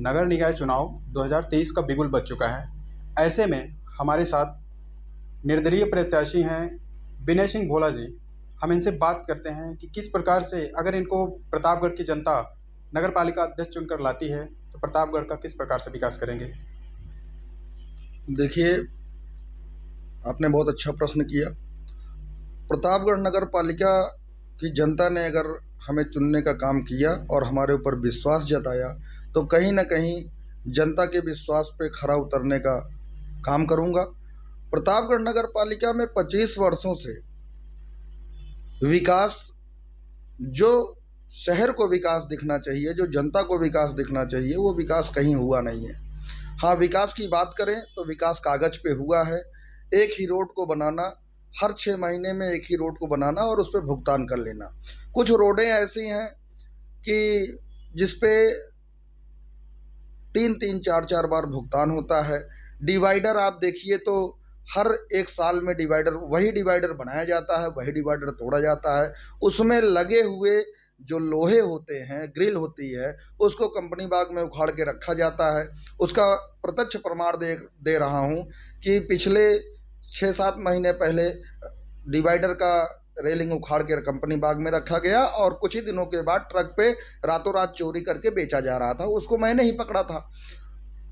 नगर निकाय चुनाव 2023 का बिगुल बच चुका है ऐसे में हमारे साथ निर्दलीय प्रत्याशी हैं विनय सिंह भोला जी हम इनसे बात करते हैं कि किस प्रकार से अगर इनको प्रतापगढ़ की जनता नगर पालिका अध्यक्ष चुनकर लाती है तो प्रतापगढ़ का किस प्रकार से विकास करेंगे देखिए आपने बहुत अच्छा प्रश्न किया प्रतापगढ़ नगर पालिका की जनता ने अगर हमें चुनने का काम किया और हमारे ऊपर विश्वास जताया तो कहीं ना कहीं जनता के विश्वास पे खरा उतरने का काम करूंगा प्रतापगढ़ नगर पालिका में 25 वर्षों से विकास जो शहर को विकास दिखना चाहिए जो जनता को विकास दिखना चाहिए वो विकास कहीं हुआ नहीं है हाँ विकास की बात करें तो विकास कागज पे हुआ है एक ही रोड को बनाना हर छः महीने में एक ही रोड को बनाना और उस पर भुगतान कर लेना कुछ रोडें ऐसी हैं कि जिसपे तीन तीन चार चार बार भुगतान होता है डिवाइडर आप देखिए तो हर एक साल में डिवाइडर वही डिवाइडर बनाया जाता है वही डिवाइडर तोड़ा जाता है उसमें लगे हुए जो लोहे होते हैं ग्रिल होती है उसको कंपनी बाग में उखाड़ के रखा जाता है उसका प्रत्यक्ष प्रमाण दे दे रहा हूँ कि पिछले छः सात महीने पहले डिवाइडर का रेलिंग उखाड़ कर कंपनी बाग में रखा गया और कुछ ही दिनों के बाद ट्रक पे रातों रात चोरी करके बेचा जा रहा था उसको मैंने ही पकड़ा था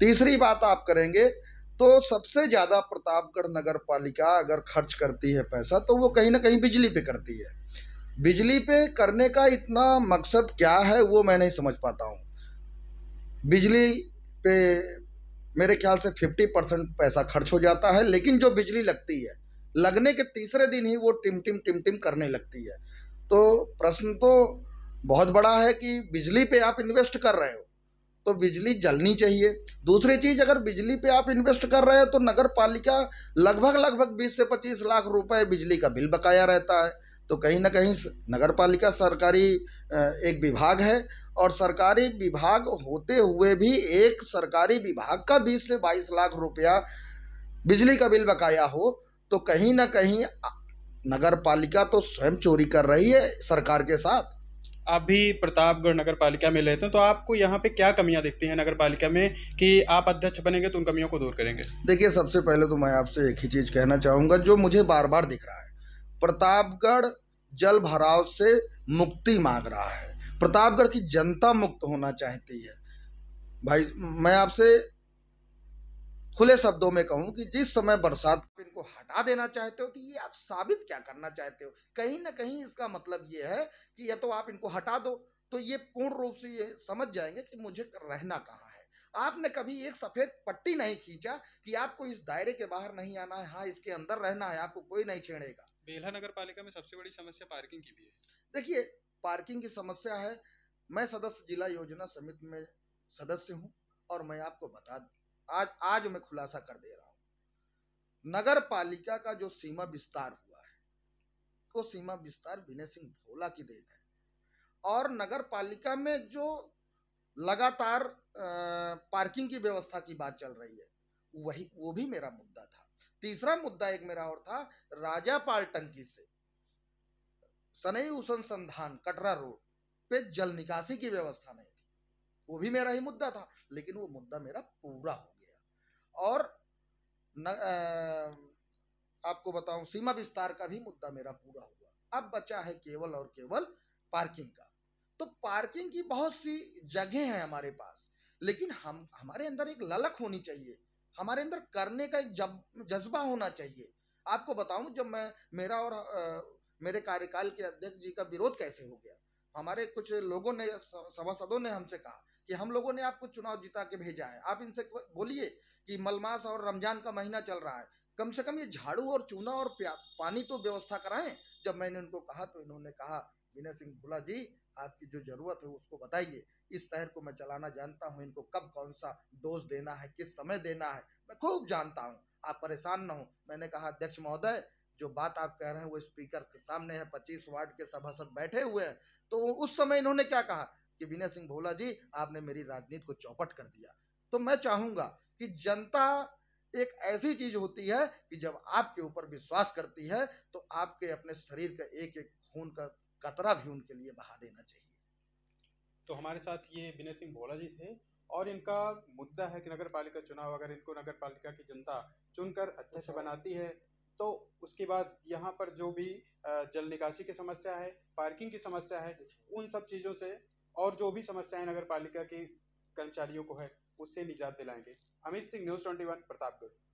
तीसरी बात आप करेंगे तो सबसे ज़्यादा प्रतापगढ़ नगर पालिका अगर खर्च करती है पैसा तो वो कहीं ना कहीं बिजली पे करती है बिजली पे करने का इतना मकसद क्या है वो मैं नहीं समझ पाता हूँ बिजली पे मेरे ख्याल से फिफ्टी परसेंट पैसा खर्च हो जाता है लेकिन जो बिजली लगती है लगने के तीसरे दिन ही वो टिम टिम टिम टिम करने लगती है तो प्रश्न तो बहुत बड़ा है कि बिजली पे आप इन्वेस्ट कर रहे हो तो बिजली जलनी चाहिए दूसरी चीज़ अगर बिजली पे आप इन्वेस्ट कर रहे हो तो नगर पालिका लगभग लगभग बीस से पच्चीस लाख रुपए बिजली का बिल बकाया रहता है तो कहीं ना कहीं नगर पालिका सरकारी एक विभाग है और सरकारी विभाग होते हुए भी एक सरकारी विभाग का बीस से बाईस लाख रुपया बिजली का बिल बकाया हो तो कहीं ना कहीं नगर पालिका तो स्वयं चोरी कर रही है सरकार के साथ आप भी प्रतापगढ़ नगर पालिका में लेते हैं तो आपको यहाँ पे क्या कमियाँ दिखती हैं नगर पालिका में कि आप अध्यक्ष बनेंगे तो उन कमियों को दूर करेंगे देखिए सबसे पहले तो मैं आपसे एक ही चीज़ कहना चाहूँगा जो मुझे बार बार दिख रहा है प्रतापगढ़ जल भराव से मुक्ति मांग रहा है प्रतापगढ़ की जनता मुक्त होना चाहती है भाई मैं आपसे खुले शब्दों में कहूं कि जिस समय बरसात इनको हटा देना चाहते हो तो ये आप साबित क्या करना चाहते हो कहीं ना कहीं इसका मतलब ये है कि या तो आप इनको हटा दो तो ये पूर्ण रूप से ये समझ जाएंगे कि मुझे रहना कहाँ है आपने कभी एक सफेद पट्टी नहीं खींचा कि आपको इस दायरे के बाहर नहीं आना है हाँ इसके अंदर रहना है आपको कोई नहीं छेड़ेगा बेला नगर पालिका में सबसे बड़ी समस्या पार्किंग की भी है देखिए पार्किंग की समस्या है मैं सदस्य जिला योजना समिति में सदस्य हूँ और मैं आपको बता दू आज आज मैं खुलासा कर दे रहा हूँ नगर पालिका का जो सीमा विस्तार हुआ है वो तो सीमा विस्तार विनय सिंह भोला की देन है और नगर पालिका में जो लगातार पार्किंग की व्यवस्था की बात चल रही है वही वो भी मेरा मुद्दा था तीसरा मुद्दा एक मेरा और था राजापाल टंकी से सनई अनुसंधान कटरा रोड पे जल निकासी की व्यवस्था नहीं थी वो भी मेरा ही मुद्दा था लेकिन वो मुद्दा मेरा पूरा हो गया और न, आ, आपको बताऊं सीमा विस्तार का भी मुद्दा मेरा पूरा हुआ अब बचा है केवल और केवल पार्किंग का तो पार्किंग की बहुत सी जगह है हमारे पास लेकिन हम हमारे अंदर एक ललक होनी चाहिए हमारे अंदर करने का एक जज्बा होना चाहिए आपको बताऊं जब मैं मेरा और आ, मेरे कार्यकाल के अध्यक्ष जी का विरोध कैसे हो गया हमारे कुछ लोगों ने सभासदों ने हमसे कहा कि हम लोगों ने आपको चुनाव जिता के भेजा है आप इनसे बोलिए कि मलमास और रमजान का महीना चल रहा है कम से कम ये झाड़ू और चूना और पानी तो व्यवस्था कराएं जब मैंने उनको कहा तो इन्होंने कहा विनय सिंह भोला जी आपकी जो जरूरत है उसको बताइए इस शहर को मैं चलाना जानता हूँ इनको कब कौन सा डोज देना है किस समय देना है मैं खूब जानता हूँ आप परेशान ना हो मैंने कहा अध्यक्ष महोदय जो बात आप कह रहे हैं वो स्पीकर के सामने है पच्चीस वार्ड के सभासद बैठे हुए हैं तो उस समय इन्होंने क्या कहा कि विनय सिंह भोला जी आपने मेरी राजनीति को चौपट कर दिया तो मैं चाहूंगा कि जनता एक ऐसी चीज होती है कि जब आपके ऊपर विश्वास करती है तो आपके अपने शरीर का एक एक खून का कतरा भी उनके लिए बहा देना चाहिए तो हमारे साथ ये विनय सिंह भोला जी थे और इनका मुद्दा है कि नगर पालिका चुनाव अगर इनको नगर पालिका की जनता चुनकर अध्यक्ष अच्छा। बनाती है तो उसके बाद यहाँ पर जो भी जल निकासी की समस्या है पार्किंग की समस्या है उन सब चीज़ों से और जो भी समस्याएं नगर पालिका के कर्मचारियों को है उससे निजात दिलाएंगे Amit Singh news twenty one Pratapgarh